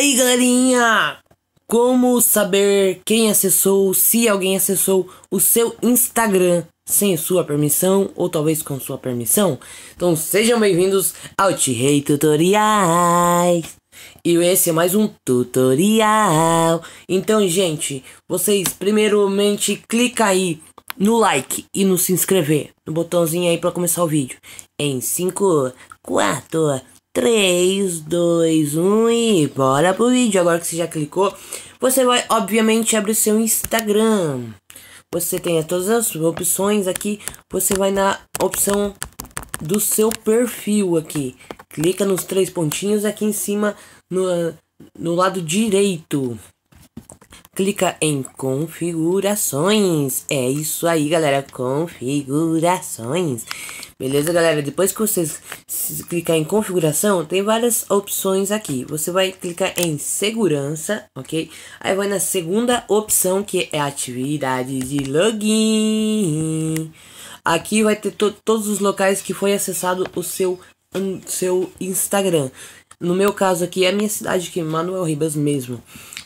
aí, galerinha? Como saber quem acessou, se alguém acessou o seu Instagram sem sua permissão ou talvez com sua permissão? Então sejam bem-vindos ao T-Rei Tutoriais! E esse é mais um tutorial. Então, gente, vocês primeiramente clica aí no like e no se inscrever, no botãozinho aí para começar o vídeo. Em 5, 4, 3, 2, 1 e bora pro vídeo. Agora que você já clicou, você vai obviamente abrir seu Instagram. Você tem todas as opções aqui, você vai na opção do seu perfil aqui. Clica nos três pontinhos aqui em cima no, no lado direito. Clica em configurações. É isso aí, galera, configurações. Beleza, galera? Depois que vocês clicar em configuração, tem várias opções aqui. Você vai clicar em segurança, ok? Aí vai na segunda opção, que é atividade de login. Aqui vai ter to todos os locais que foi acessado o seu, um, seu Instagram. No meu caso aqui é a minha cidade, que é Manuel Ribas mesmo.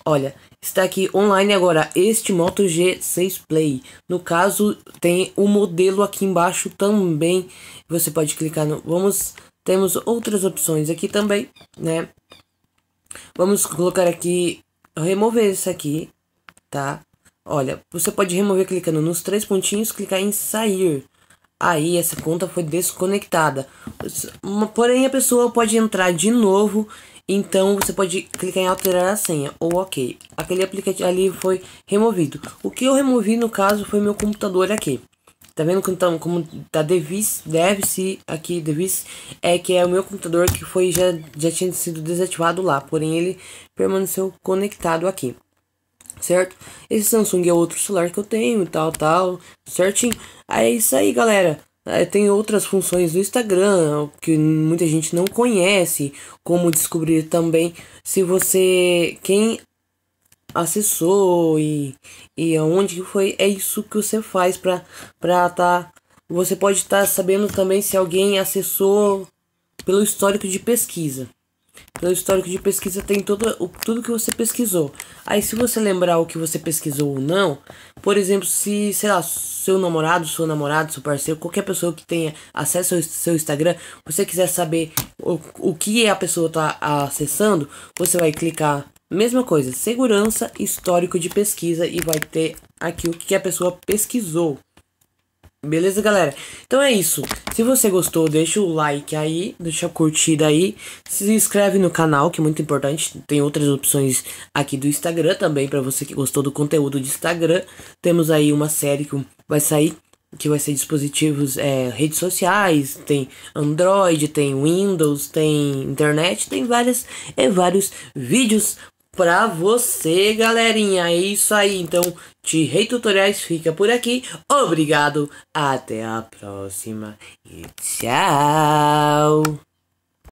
Olha, está aqui online agora este Moto G6 Play. No caso, tem o um modelo aqui embaixo também. Você pode clicar no vamos, temos outras opções aqui também, né? Vamos colocar aqui remover isso aqui, tá? Olha, você pode remover clicando nos três pontinhos, clicar em sair. Aí essa conta foi desconectada. Porém a pessoa pode entrar de novo então você pode clicar em alterar a senha ou ok. Aquele aplicativo ali foi removido. O que eu removi no caso foi meu computador aqui. Tá vendo então, como tá devis, deve-se aqui, devis, é que é o meu computador que foi já, já tinha sido desativado lá, porém ele permaneceu conectado aqui, certo? Esse Samsung é outro celular que eu tenho, tal, tal, certinho. é isso aí, galera. É, tem outras funções do Instagram é que muita gente não conhece, como descobrir também se você quem acessou e, e aonde foi, é isso que você faz para para tá você pode estar tá sabendo também se alguém acessou pelo histórico de pesquisa o histórico de pesquisa tem todo, o, tudo que você pesquisou. Aí se você lembrar o que você pesquisou ou não, por exemplo, se, sei lá, seu namorado, sua namorada, seu parceiro, qualquer pessoa que tenha acesso ao seu Instagram, você quiser saber o, o que a pessoa está acessando, você vai clicar Mesma coisa, segurança, histórico de pesquisa e vai ter aqui o que a pessoa pesquisou. Beleza, galera? Então é isso. Se você gostou, deixa o like aí, deixa a curtida aí, se inscreve no canal, que é muito importante. Tem outras opções aqui do Instagram também, para você que gostou do conteúdo do Instagram. Temos aí uma série que vai sair, que vai ser dispositivos, é, redes sociais, tem Android, tem Windows, tem internet, tem várias, é, vários vídeos pra você, galerinha. É isso aí. Então, de Rei Tutoriais fica por aqui. Obrigado. Até a próxima. E tchau.